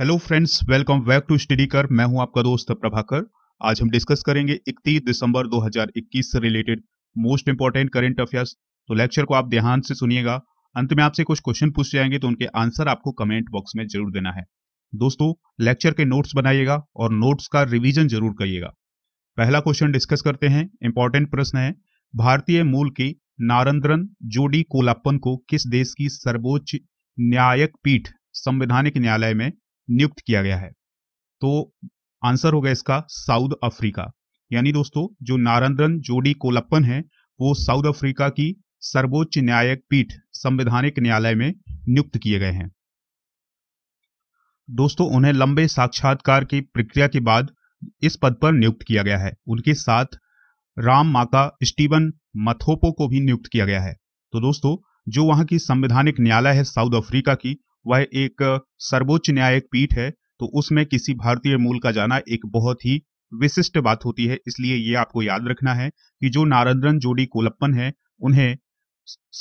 hello friends welcome back to study कर मैं हूं आपका दोस्त प्रभाकर आज हम डिस्कस करेंगे 31 दिसंबर 2021 से related most important current affairs तो लेक्चर को आप ध्यान से सुनिएगा अंत में आपसे कुछ क्वेश्चन पूछ जाएंगे तो उनके आंसर आपको कमेंट बॉक्स में जरूर देना है दोस्तों लेक्चर के नोट्स बनाइएगा और नोट्स का रिविजन जरूर करिएगा पहला क्वेश्चन डिस्कस करते हैं इंपॉर्टेंट प्रश्न है भारतीय मूल की नारंद्रन जोडी कोलाप्पन को किस देश की सर्वोच्च न्यायिक पीठ संवैधानिक न्यायालय में नियुक्त किया गया है तो आंसर होगा इसका साउथ अफ्रीका यानी दोस्तों जो नारंदन जोडी कोलप्पन है वो साउथ अफ्रीका की सर्वोच्च न्यायिक पीठ संवैधानिक न्यायालय में नियुक्त किए गए हैं दोस्तों उन्हें लंबे साक्षात्कार की प्रक्रिया के बाद इस पद पर नियुक्त किया गया है उनके साथ राम माका स्टीवन मथोपो को भी नियुक्त किया गया है तो दोस्तों जो वहां की संवैधानिक न्यायालय है साउथ अफ्रीका की वह एक सर्वोच्च न्यायिक पीठ है तो उसमें किसी भारतीय मूल का जाना एक बहुत ही विशिष्ट बात होती है इसलिए ये आपको याद रखना है कि जो नारद्रन जोडी कोलप्पन है उन्हें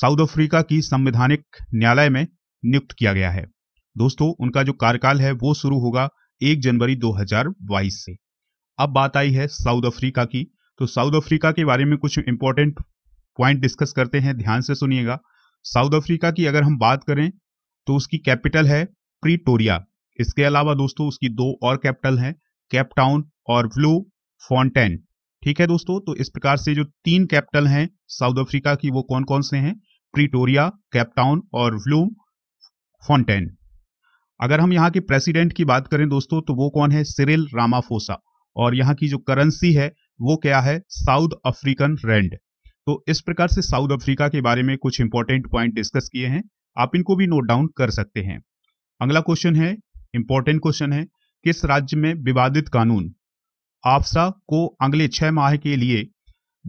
साउथ अफ्रीका की संवैधानिक न्यायालय में नियुक्त किया गया है दोस्तों उनका जो कार्यकाल है वो शुरू होगा 1 जनवरी 2022 से अब बात आई है साउथ अफ्रीका की तो साउथ अफ्रीका के बारे में कुछ इंपॉर्टेंट पॉइंट डिस्कस करते हैं ध्यान से सुनिएगा साउथ अफ्रीका की अगर हम बात करें तो उसकी कैपिटल है प्रीटोरिया इसके अलावा दोस्तों उसकी दो और कैपिटल हैं कैपटाउन और ब्लू फॉन्टेन ठीक है दोस्तों तो इस प्रकार से जो तीन कैपिटल हैं साउथ अफ्रीका की वो कौन कौन से हैं प्रीटोरिया कैपटाउन और ब्लू फॉन्टेन अगर हम यहाँ के प्रेसिडेंट की बात करें दोस्तों तो वो कौन है सिरिल रामाफोसा और यहाँ की जो करेंसी है वो क्या है साउथ अफ्रीकन रेंड तो इस प्रकार से साउथ अफ्रीका के बारे में कुछ इंपॉर्टेंट पॉइंट डिस्कस किए हैं आप इनको भी नोट डाउन कर सकते हैं अगला क्वेश्चन है इंपॉर्टेंट क्वेश्चन है किस राज्य में विवादित कानून आपसा को अगले छह माह के लिए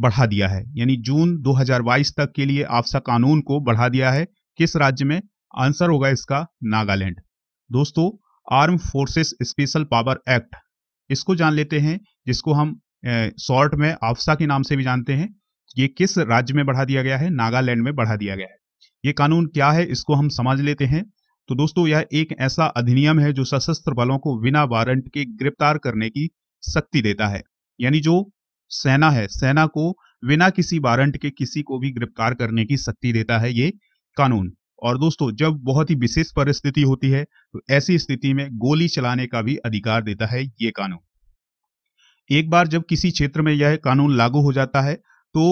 बढ़ा दिया है यानी जून 2022 तक के लिए आपसा कानून को बढ़ा दिया है किस राज्य में आंसर होगा इसका नागालैंड दोस्तों armed forces special power act इसको जान लेते हैं जिसको हम शॉर्ट में आपसा के नाम से भी जानते हैं ये किस राज्य में बढ़ा दिया गया है नागालैंड में बढ़ा दिया गया है ये कानून क्या है इसको हम समझ लेते हैं तो दोस्तों यह एक ऐसा अधिनियम है जो सशस्त्र बलों को बिना वारंट के गिरफ्तार करने की शक्ति देता है यानी जो सेना है सेना को बिना किसी वारंट के किसी को भी गिरफ्तार करने की शक्ति देता है ये कानून और दोस्तों जब बहुत ही विशेष परिस्थिति होती है तो ऐसी स्थिति में गोली चलाने का भी अधिकार देता है ये कानून एक बार जब किसी क्षेत्र में यह कानून लागू हो जाता है तो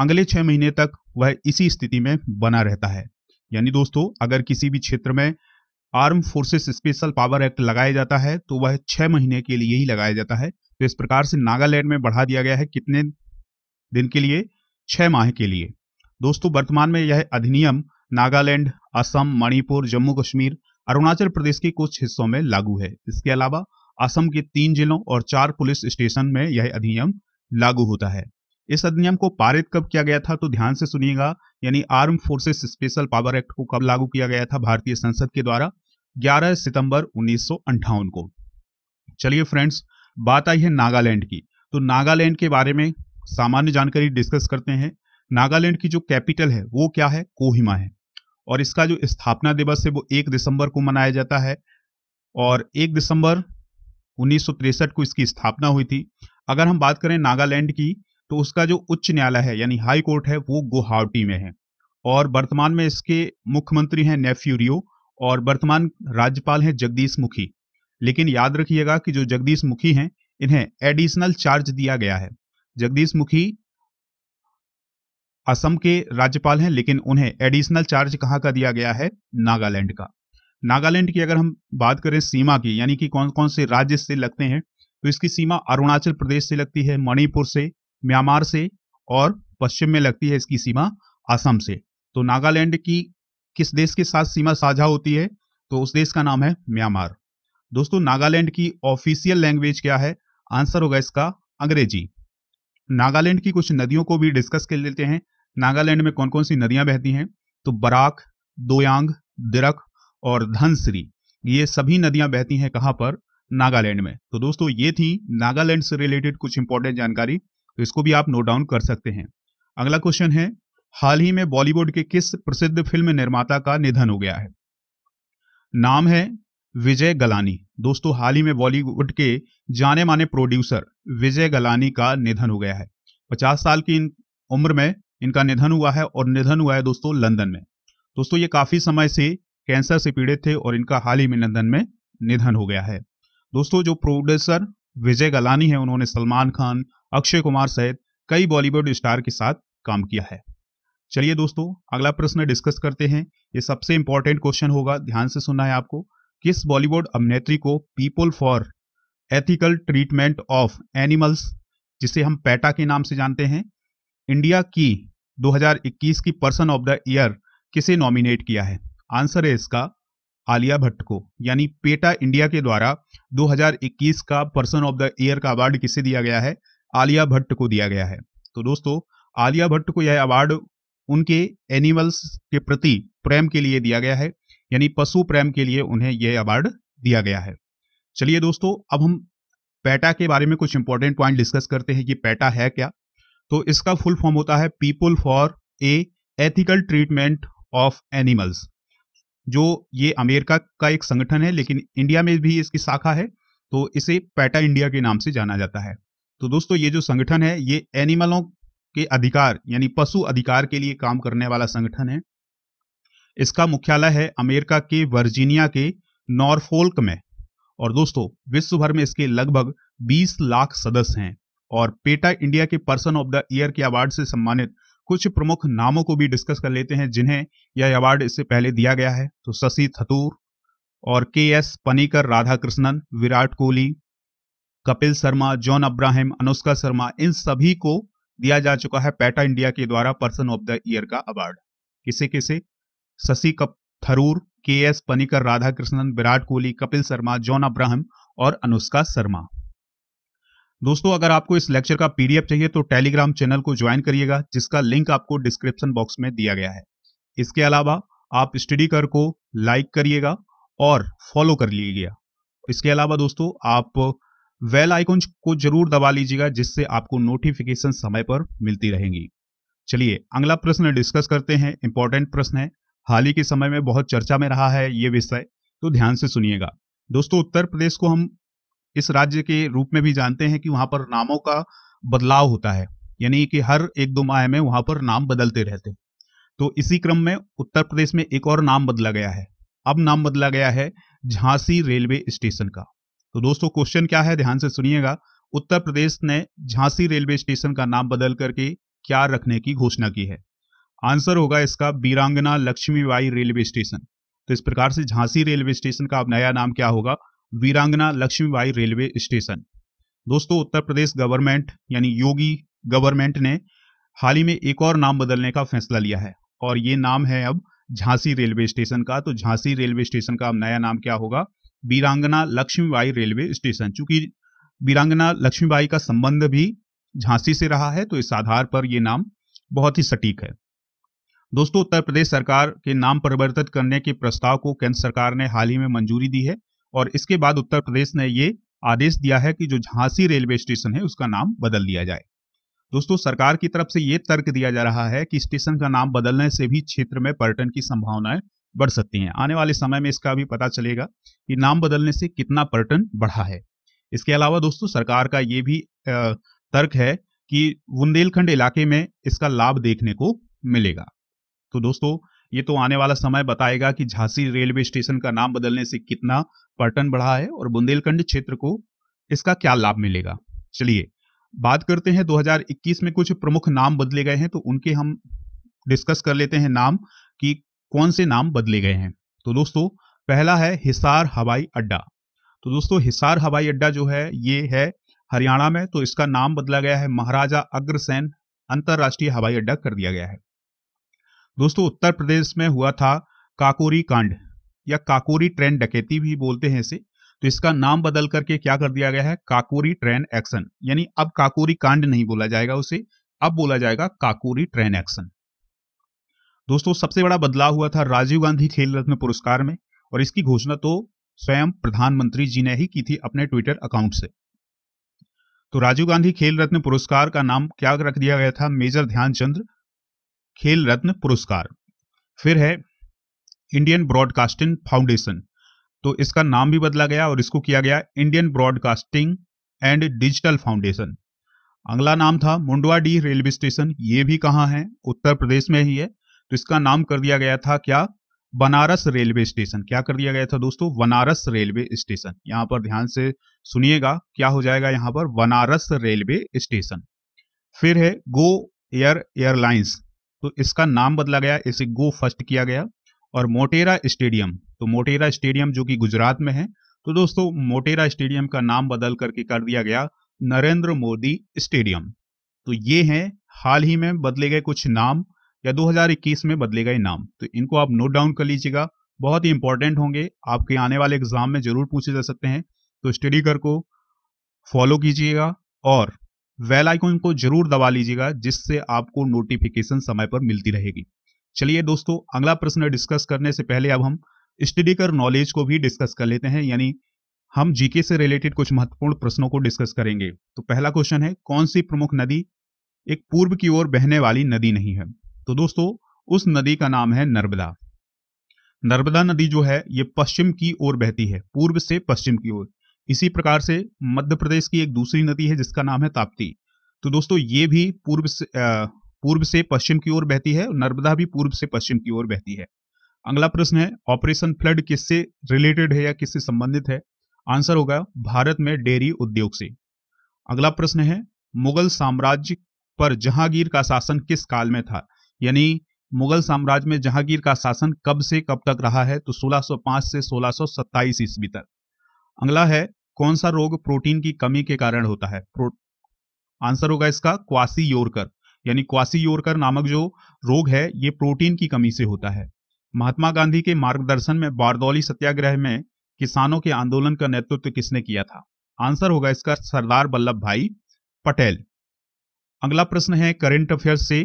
अगले छह महीने तक वह इसी स्थिति में बना रहता है यानी दोस्तों अगर किसी भी क्षेत्र में armed forces special power act लगाया जाता है तो वह छह महीने के लिए ही लगाया जाता है तो इस प्रकार से नागालैंड में बढ़ा दिया गया है कितने दिन के लिए छह माह के लिए दोस्तों वर्तमान में यह अधिनियम नागालैंड असम मणिपुर जम्मू कश्मीर अरुणाचल प्रदेश के कुछ हिस्सों में लागू है इसके अलावा असम के तीन जिलों और चार पुलिस स्टेशन में यह अधिनियम लागू होता है इस अधिनियम को पारित कब किया गया था तो ध्यान से सुनिएगा यानी armed forces special power act को कब लागू किया गया था भारतीय संसद के द्वारा 11 सितंबर उन्नीस को चलिए फ्रेंड्स बात आई है नागालैंड की तो नागालैंड के बारे में सामान्य जानकारी डिस्कस करते हैं नागालैंड की जो कैपिटल है वो क्या है कोहिमा है और इसका जो स्थापना दिवस है वो एक दिसंबर को मनाया जाता है और एक दिसंबर उन्नीस को इसकी स्थापना हुई थी अगर हम बात करें नागालैंड की तो उसका जो उच्च न्यायालय है यानी हाई कोर्ट है वो गुवाहाटी में है और वर्तमान में इसके मुख्यमंत्री हैं रियो और वर्तमान राज्यपाल हैं जगदीश मुखी लेकिन याद रखिएगा कि जो जगदीश मुखी हैं इन्हें एडिशनल चार्ज दिया गया है जगदीश मुखी असम के राज्यपाल हैं लेकिन उन्हें एडिशनल चार्ज कहाँ का दिया गया है नागालैंड का नागालैंड की अगर हम बात करें सीमा की यानी कि कौन कौन से राज्य से लगते हैं तो इसकी सीमा अरुणाचल प्रदेश से लगती है मणिपुर से म्यांमार से और पश्चिम में लगती है इसकी सीमा असम से तो नागालैंड की किस देश के साथ सीमा साझा होती है तो उस देश का नाम है म्यांमार दोस्तों नागालैंड की ऑफिशियल लैंग्वेज क्या है आंसर होगा इसका अंग्रेजी नागालैंड की कुछ नदियों को भी डिस्कस कर लेते हैं नागालैंड में कौन कौन सी नदियां बहती हैं तो बराक दोयांग दिरक और धनश्री ये सभी नदियां बहती हैं कहाँ पर नागालैंड में तो दोस्तों ये थी नागालैंड से रिलेटेड कुछ इंपॉर्टेंट जानकारी तो इसको भी आप नोट डाउन कर सकते हैं अगला क्वेश्चन है हाल ही में बॉलीवुड के किस प्रसिद्ध फिल्म निर्माता का निधन हो गया है नाम है विजय गलानी दोस्तों हाल ही में बॉलीवुड के जाने माने प्रोड्यूसर विजय गलानी का निधन हो गया है पचास साल की उम्र में इनका निधन हुआ है और निधन हुआ है दोस्तों लंदन में दोस्तों ये काफी समय से कैंसर से पीड़ित थे और इनका हाल ही में लंदन में निधन हो गया है दोस्तों जो प्रोड्यूसर विजय गलानी है उन्होंने सलमान खान अक्षय कुमार सहित कई बॉलीवुड स्टार के साथ काम किया है चलिए दोस्तों अगला प्रश्न डिस्कस करते हैं ये सबसे इंपॉर्टेंट क्वेश्चन होगा ध्यान से सुनना है आपको किस बॉलीवुड अभिनेत्री को People for Ethical Treatment of Animals जिसे हम पैटा के नाम से जानते हैं इंडिया की 2021 की पर्सन ऑफ द ईयर किसे नॉमिनेट किया है आंसर है इसका आलिया भट्ट को यानी पेटा इंडिया के द्वारा 2021 का पर्सन ऑफ द ईयर का अवार्ड किसे दिया गया है आलिया भट्ट को दिया गया है तो दोस्तों आलिया भट्ट को यह अवार्ड उनके एनिमल्स के प्रति प्रेम के लिए दिया गया है यानी पशु प्रेम के लिए उन्हें यह अवार्ड दिया गया है चलिए दोस्तों अब हम पैटा के बारे में कुछ इंपॉर्टेंट पॉइंट डिस्कस करते हैं कि पैटा है क्या तो इसका फुल फॉर्म होता है People for a Ethical Treatment of Animals जो ये अमेरिका का एक संगठन है लेकिन इंडिया में भी इसकी शाखा है तो इसे पैटा इंडिया के नाम से जाना जाता है तो दोस्तों ये जो संगठन है ये एनिमलों के अधिकार यानी पशु अधिकार के लिए काम करने वाला संगठन है इसका मुख्यालय है अमेरिका के वर्जीनिया के नॉर्फोल्क में और दोस्तों विश्व भर में इसके लगभग 20 लाख सदस्य हैं और पेटा इंडिया के पर्सन ऑफ द ईयर के अवार्ड से सम्मानित कुछ प्रमुख नामों को भी डिस्कस कर लेते हैं जिन्हें यह अवार्ड इससे पहले दिया गया है तो शशि थतूर और K S Panikkar Radhakrishnan Virat Kohli Kapil Sharma John Abraham Anushka Sharma इन सभी को दिया जा चुका है पैटा इंडिया के द्वारा पर्सन ऑफ द ईयर का अवार्ड किसे किसे शशि कप Tharoor K S Panicker Radhakrishnan Virat Kohli Kapil Sharma John Abraham और अनुष्का शर्मा दोस्तों अगर आपको इस लेक्चर का पीडीएफ चाहिए तो टेलीग्राम चैनल को ज्वाइन करिएगा जिसका लिंक आपको डिस्क्रिप्शन बॉक्स में दिया गया है इसके अलावा आप स्टडी कर को लाइक करिएगा और फॉलो कर लीजिएगा इसके अलावा दोस्तों आप वेल आइकॉन को जरूर दबा लीजिएगा जिससे आपको नोटिफिकेशन समय पर मिलती रहेंगी चलिए अगला प्रश्न डिस्कस करते हैं इंपॉर्टेंट प्रश्न है हाल ही के समय में बहुत चर्चा में रहा है ये विषय तो ध्यान से सुनिएगा दोस्तों उत्तर प्रदेश को हम इस राज्य के रूप में भी जानते हैं कि वहां पर नामों का बदलाव होता है यानी कि हर एक दो माह में वहां पर नाम बदलते रहते हैं तो इसी क्रम में उत्तर प्रदेश में एक और नाम बदला गया है अब नाम बदला गया है झांसी रेलवे स्टेशन का तो दोस्तों क्वेश्चन क्या है ध्यान से सुनिएगा उत्तर प्रदेश ने झांसी रेलवे स्टेशन का नाम बदल करके क्या रखने की घोषणा की है आंसर होगा इसका बीरांगना लक्ष्मीबाई रेलवे स्टेशन तो इस प्रकार से झांसी रेलवे स्टेशन का अब नया नाम क्या होगा वीरांगना लक्ष्मीबाई रेलवे स्टेशन दोस्तों उत्तर प्रदेश गवर्नमेंट यानी योगी गवर्नमेंट ने हाल ही में एक और नाम बदलने का फैसला लिया है और ये नाम है अब झांसी रेलवे स्टेशन का तो झांसी रेलवे स्टेशन का अब नया नाम क्या होगा वीरांगना लक्ष्मीबाई रेलवे स्टेशन चूंकि वीरांगना लक्ष्मीबाई का संबंध भी झांसी से रहा है तो इस आधार पर यह नाम बहुत ही सटीक है दोस्तों उत्तर प्रदेश सरकार के नाम परिवर्तित करने के प्रस्ताव को केंद्र सरकार ने हाल ही में मंजूरी दी है और इसके बाद उत्तर प्रदेश ने ये आदेश दिया है कि जो झांसी रेलवे स्टेशन है उसका नाम बदल दिया जाए दोस्तों सरकार की तरफ से ये तर्क दिया जा रहा है कि स्टेशन का नाम बदलने से भी क्षेत्र में पर्यटन की संभावनाएं बढ़ सकती हैं आने वाले समय में इसका भी पता चलेगा कि नाम बदलने से कितना पर्यटन बढ़ा है इसके अलावा दोस्तों सरकार का ये भी तर्क है कि बुंदेलखंड इलाके में इसका लाभ देखने को मिलेगा तो दोस्तों ये तो आने वाला समय बताएगा कि झांसी रेलवे स्टेशन का नाम बदलने से कितना पर्यटन बढ़ा है और बुंदेलखंड क्षेत्र को इसका क्या लाभ मिलेगा चलिए बात करते हैं 2021 में कुछ प्रमुख नाम बदले गए हैं तो उनके हम डिस्कस कर लेते हैं नाम कि कौन से नाम बदले गए हैं तो दोस्तों पहला है हिसार हवाई अड्डा तो दोस्तों हिसार हवाई अड्डा जो है ये है हरियाणा में तो इसका नाम बदला गया है महाराजा अग्रसेन अंतर्राष्ट्रीय हवाई अड्डा कर दिया गया है दोस्तों उत्तर प्रदेश में हुआ था काकोरी कांड या काकोरी ट्रेन डकैती भी बोलते हैं इसे तो इसका नाम बदल करके क्या कर दिया गया है काकोरी ट्रेन एक्शन यानी अब काकोरी कांड नहीं बोला जाएगा उसे अब बोला जाएगा काकोरी ट्रेन एक्शन दोस्तों सबसे बड़ा बदलाव हुआ था राजीव गांधी खेल रत्न पुरस्कार में और इसकी घोषणा तो स्वयं प्रधानमंत्री जी ने ही की थी अपने ट्विटर अकाउंट से तो राजीव गांधी खेल रत्न पुरस्कार का नाम क्या रख दिया गया था मेजर ध्यानचंद्र खेल रत्न पुरस्कार फिर है इंडियन ब्रॉडकास्टिंग फाउंडेशन तो इसका नाम भी बदला गया और इसको किया गया Indian Broadcasting and Digital Foundation अगला नाम था मुंडवा डी रेलवे स्टेशन ये भी कहाँ है उत्तर प्रदेश में ही है तो इसका नाम कर दिया गया था क्या बनारस रेलवे स्टेशन क्या कर दिया गया था दोस्तों बनारस रेलवे स्टेशन यहाँ पर ध्यान से सुनिएगा क्या हो जाएगा यहाँ पर बनारस रेलवे स्टेशन फिर है गो एयर एयरलाइंस तो इसका नाम बदला गया इसे गो फर्स्ट किया गया और मोटेरा स्टेडियम तो मोटेरा स्टेडियम जो कि गुजरात में है तो दोस्तों मोटेरा स्टेडियम का नाम बदल करके कर दिया गया नरेंद्र मोदी स्टेडियम तो ये हैं हाल ही में बदले गए कुछ नाम या 2021 में बदलेगा ये नाम तो इनको आप नोट डाउन कर लीजिएगा बहुत ही इंपॉर्टेंट होंगे आपके आने वाले एग्जाम में जरूर पूछे जा सकते हैं तो स्टडी कर को फॉलो कीजिएगा और वेल आइकॉन को जरूर दबा लीजिएगा जिससे आपको नोटिफिकेशन समय पर मिलती रहेगी चलिए दोस्तों अगला प्रश्न डिस्कस करने से पहले अब हम स्टडी कर नॉलेज को भी डिस्कस कर लेते हैं यानी हम जीके से रिलेटेड कुछ महत्वपूर्ण प्रश्नों को डिस्कस करेंगे तो पहला क्वेश्चन है कौन सी प्रमुख नदी एक पूर्व की ओर बहने वाली नदी नहीं है तो दोस्तों उस नदी का नाम है नर्मदा नर्मदा नदी जो है ये पश्चिम की ओर बहती है पूर्व से पश्चिम की ओर इसी प्रकार से मध्य प्रदेश की एक दूसरी नदी है जिसका नाम है ताप्ती तो दोस्तों ये भी पूर्व से पूर्व से पश्चिम की ओर बहती है नर्मदा भी पूर्व से पश्चिम की ओर बहती है अगला प्रश्न है ऑपरेशन फ्लड किससे रिलेटेड है या किससे संबंधित है आंसर होगा भारत में डेयरी उद्योग से अगला प्रश्न है मुगल साम्राज्य पर जहांगीर का शासन किस काल में था यानी मुगल साम्राज्य में जहांगीर का शासन कब से कब तक रहा है तो 1605 से 1627 ईस्वी तक अगला है कौन सा रोग प्रोटीन की कमी के कारण होता है आंसर होगा इसका क्वासी योरकर यानी क्वासी योरकर नामक जो रोग है ये प्रोटीन की कमी से होता है महात्मा गांधी के मार्गदर्शन में बारदौली सत्याग्रह में किसानों के आंदोलन का नेतृत्व किसने किया था आंसर होगा इसका सरदार वल्लभ भाई पटेल अगला प्रश्न है करंट अफेयर्स से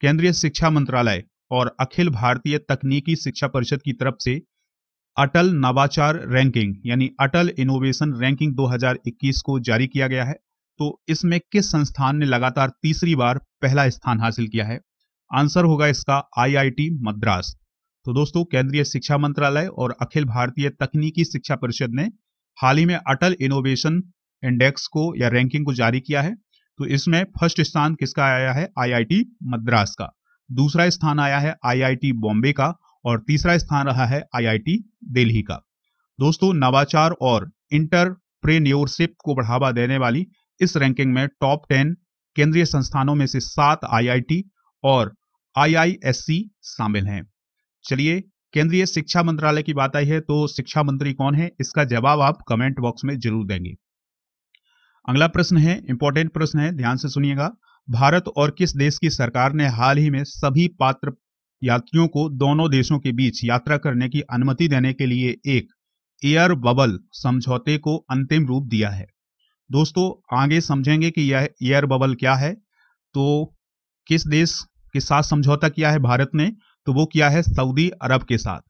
केंद्रीय शिक्षा मंत्रालय और अखिल भारतीय तकनीकी शिक्षा परिषद की तरफ से अटल नवाचार रैंकिंग यानी अटल इनोवेशन रैंकिंग 2021 को जारी किया गया है तो इसमें किस संस्थान ने लगातार तीसरी बार पहला स्थान हासिल किया है आंसर होगा इसका आईआईटी मद्रास तो दोस्तों केंद्रीय शिक्षा मंत्रालय और अखिल भारतीय तकनीकी शिक्षा परिषद ने हाल ही में अटल इनोवेशन इंडेक्स को या रैंकिंग को जारी किया है तो इसमें फर्स्ट स्थान किसका आया है आईआईटी मद्रास का दूसरा स्थान आया है आईआईटी बॉम्बे का और तीसरा स्थान रहा है आईआईटी दिल्ली का दोस्तों नवाचार और इंटरप्रेन्योरशिप को बढ़ावा देने वाली इस रैंकिंग में टॉप टेन केंद्रीय संस्थानों में से सात आईआईटी और आईआईएससी शामिल हैं चलिए केंद्रीय शिक्षा मंत्रालय की बात आई है तो शिक्षा मंत्री कौन है इसका जवाब आप कमेंट बॉक्स में जरूर देंगे अगला प्रश्न है इंपॉर्टेंट प्रश्न है ध्यान से सुनिएगा भारत और किस देश की सरकार ने हाल ही में सभी पात्र यात्रियों को दोनों देशों के बीच यात्रा करने की अनुमति देने के लिए एक एयर बबल समझौते को अंतिम रूप दिया है दोस्तों आगे समझेंगे कि यह एयर बबल क्या है तो किस देश के साथ समझौता किया है भारत ने तो वो किया है सऊदी अरब के साथ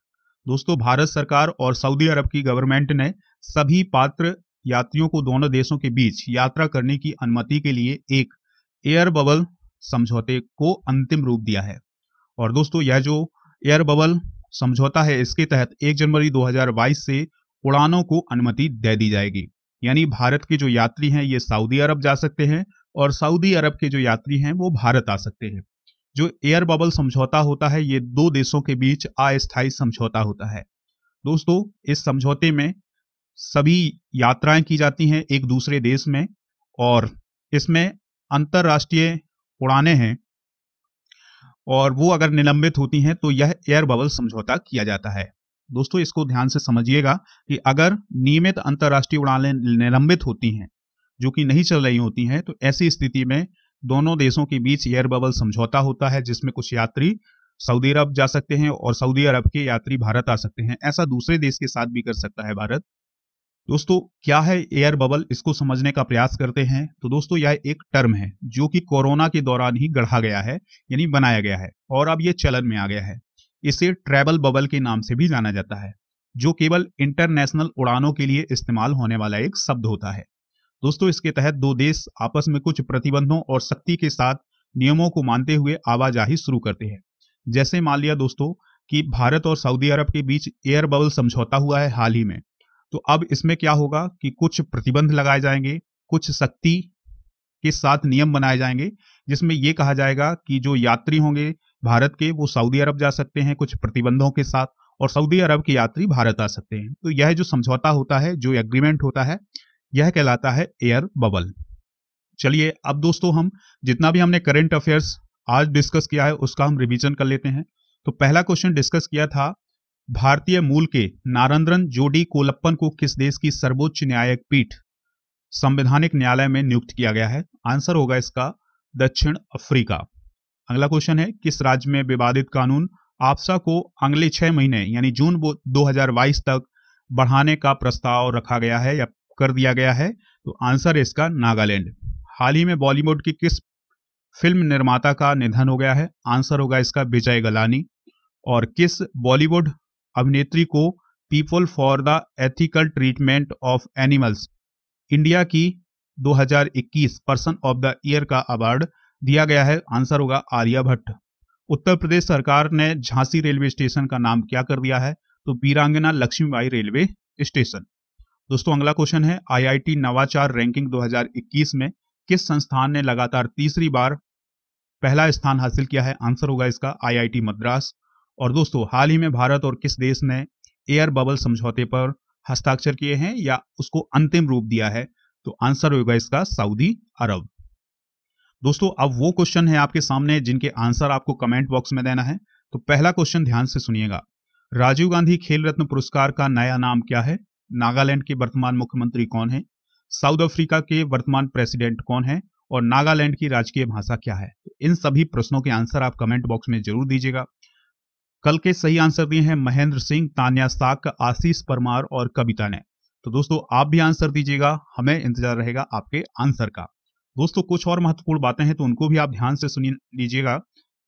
दोस्तों भारत सरकार और सऊदी अरब की गवर्नमेंट ने सभी पात्र यात्रियों को दोनों देशों के बीच यात्रा करने की अनुमति के लिए एक एयर बबल समझौते को अंतिम रूप दिया है और दोस्तों यह जो एयर बबल समझौता है इसके तहत 1 जनवरी 2022 से उड़ानों को अनुमति दे दी जाएगी यानी भारत के जो यात्री हैं ये सऊदी अरब जा सकते हैं और सऊदी अरब के जो यात्री हैं वो भारत आ सकते हैं जो एयर बबल समझौता होता है ये दो देशों के बीच अस्थायी समझौता होता है दोस्तों इस समझौते में सभी यात्राएं की जाती हैं एक दूसरे देश में और इसमें अंतर्राष्ट्रीय उड़ाने हैं और वो अगर निलंबित होती हैं तो यह एयर बबल समझौता किया जाता है दोस्तों इसको ध्यान से समझिएगा कि अगर नियमित अंतर्राष्ट्रीय उड़ानें निलंबित होती हैं जो कि नहीं चल रही होती हैं तो ऐसी स्थिति में दोनों देशों के बीच एयर बबल समझौता होता है जिसमें कुछ यात्री सऊदी अरब जा सकते हैं और सऊदी अरब के यात्री भारत आ सकते हैं ऐसा दूसरे देश के साथ भी कर सकता है भारत दोस्तों क्या है एयर बबल इसको समझने का प्रयास करते हैं तो दोस्तों यह एक टर्म है जो कि कोरोना के दौरान ही गढ़ा गया है यानी बनाया गया है और अब ये चलन में आ गया है इसे ट्रैवल बबल के नाम से भी जाना जाता है जो केवल इंटरनेशनल उड़ानों के लिए इस्तेमाल होने वाला एक शब्द होता है दोस्तों इसके तहत दो देश आपस में कुछ प्रतिबंधों और सख्ती के साथ नियमों को मानते हुए आवाजाही शुरू करते हैं जैसे मान लिया दोस्तों कि भारत और सऊदी अरब के बीच एयर बबल समझौता हुआ है हाल ही में तो अब इसमें क्या होगा कि कुछ प्रतिबंध लगाए जाएंगे कुछ सख्ती के साथ नियम बनाए जाएंगे जिसमें यह कहा जाएगा कि जो यात्री होंगे भारत के वो सऊदी अरब जा सकते हैं कुछ प्रतिबंधों के साथ और सऊदी अरब के यात्री भारत आ सकते हैं तो यह जो समझौता होता है जो एग्रीमेंट होता है यह कहलाता है एयर बबल चलिए अब दोस्तों हम जितना भी हमने करंट अफेयर्स आज डिस्कस किया है उसका हम रिवीजन कर लेते हैं तो पहला क्वेश्चन डिस्कस किया था भारतीय मूल के नारंद्रन जोडी कोलप्पन को किस देश की सर्वोच्च न्यायिक पीठ संवैधानिक न्यायालय में नियुक्त किया गया है आंसर होगा इसका दक्षिण अफ्रीका अगला क्वेश्चन है किस राज्य में विवादित कानून आपसा को अगले छह महीने यानी जून 2022 तक बढ़ाने का प्रस्ताव रखा गया है या कर दिया गया है तो आंसर है इसका नागालैंड हाल ही में बॉलीवुड की किस फिल्म निर्माता का निधन हो गया है आंसर होगा इसका विजय गलानी और किस बॉलीवुड अभिनेत्री को People for the Ethical Treatment of Animals India की 2021 पर्सन ऑफ द ईयर का अवार्ड दिया गया है आंसर होगा आर्या भट्ट उत्तर प्रदेश सरकार ने झांसी रेलवे स्टेशन का नाम क्या कर दिया है तो वीरांगना लक्ष्मीबाई रेलवे स्टेशन दोस्तों अगला क्वेश्चन है आईआईटी नवाचार रैंकिंग 2021 में किस संस्थान ने लगातार तीसरी बार पहला स्थान हासिल किया है आंसर होगा इसका आईआईटी मद्रास और दोस्तों हाल ही में भारत और किस देश ने एयर बबल समझौते पर हस्ताक्षर किए हैं या उसको अंतिम रूप दिया है तो आंसर होगा इसका सऊदी अरब दोस्तों अब वो क्वेश्चन है आपके सामने जिनके आंसर आपको कमेंट बॉक्स में देना है तो पहला क्वेश्चन ध्यान से सुनिएगा राजीव गांधी खेल रत्न पुरस्कार का नया नाम क्या है नागालैंड के वर्तमान मुख्यमंत्री कौन है साउथ अफ्रीका के वर्तमान प्रेसिडेंट कौन है और नागालैंड की राजकीय भाषा क्या है तो इन सभी प्रश्नों के आंसर आप कमेंट बॉक्स में जरूर दीजिएगा कल के सही आंसर दिए हैं महेंद्र सिंह तान्या साक आशीष परमार और कविता ने तो दोस्तों आप भी आंसर दीजिएगा हमें इंतजार रहेगा आपके आंसर का दोस्तों कुछ और महत्वपूर्ण बातें हैं तो उनको भी आप ध्यान से सुन लीजिएगा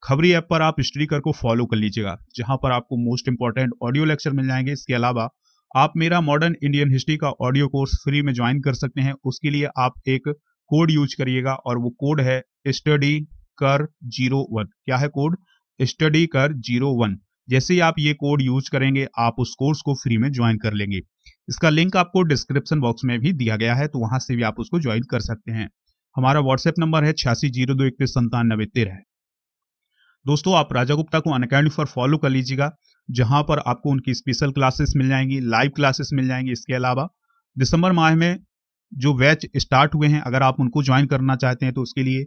खबरी ऐप पर आप कर को फॉलो कर लीजिएगा जहां पर आपको मोस्ट इंपॉर्टेंट ऑडियो लेक्चर मिल जाएंगे इसके अलावा आप मेरा मॉडर्न इंडियन हिस्ट्री का ऑडियो कोर्स फ्री में ज्वाइन कर सकते हैं उसके लिए आप एक कोड यूज करिएगा और वो कोड है स्टडी कर जीरो वन क्या है कोड स्टडी कर जीरो वन जैसे ही आप ये कोड यूज करेंगे आप उस कोर्स को फ्री में ज्वाइन कर लेंगे इसका लिंक आपको डिस्क्रिप्शन बॉक्स में भी दिया गया है तो वहां से भी आप उसको ज्वाइन कर सकते हैं हमारा व्हाट्सएप नंबर है छियासी जीरो दो इक्कीस संतानबे तेरह दोस्तों आप राजा गुप्ता को अनअकैडमी पर फॉलो कर लीजिएगा जहां पर आपको उनकी स्पेशल क्लासेस मिल जाएंगी लाइव क्लासेस मिल जाएंगी इसके अलावा दिसंबर माह में जो बैच स्टार्ट हुए हैं अगर आप उनको ज्वाइन करना चाहते हैं तो उसके लिए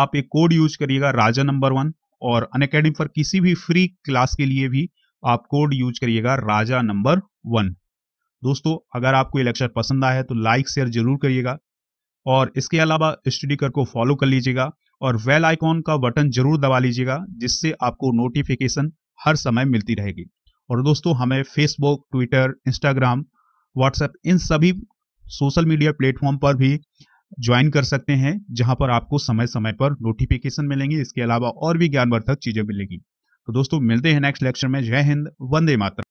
आप एक कोड यूज करिएगा राजा नंबर वन और अन अकेडमी पर किसी भी फ्री क्लास के लिए भी आप कोड यूज करिएगा राजा नंबर वन दोस्तों अगर आपको ये लेक्चर पसंद आया है तो लाइक शेयर जरूर करिएगा और इसके अलावा स्टडी कर को फॉलो कर लीजिएगा और वेल आइकॉन का बटन जरूर दबा लीजिएगा जिससे आपको नोटिफिकेशन हर समय मिलती रहेगी और दोस्तों हमें फेसबुक ट्विटर इंस्टाग्राम व्हाट्सएप इन सभी सोशल मीडिया प्लेटफॉर्म पर भी ज्वाइन कर सकते हैं जहां पर आपको समय समय पर नोटिफिकेशन मिलेंगे इसके अलावा और भी ज्ञानवर्धक चीजें मिलेंगी तो दोस्तों मिलते हैं नेक्स्ट लेक्चर में जय हिंद वंदे मातर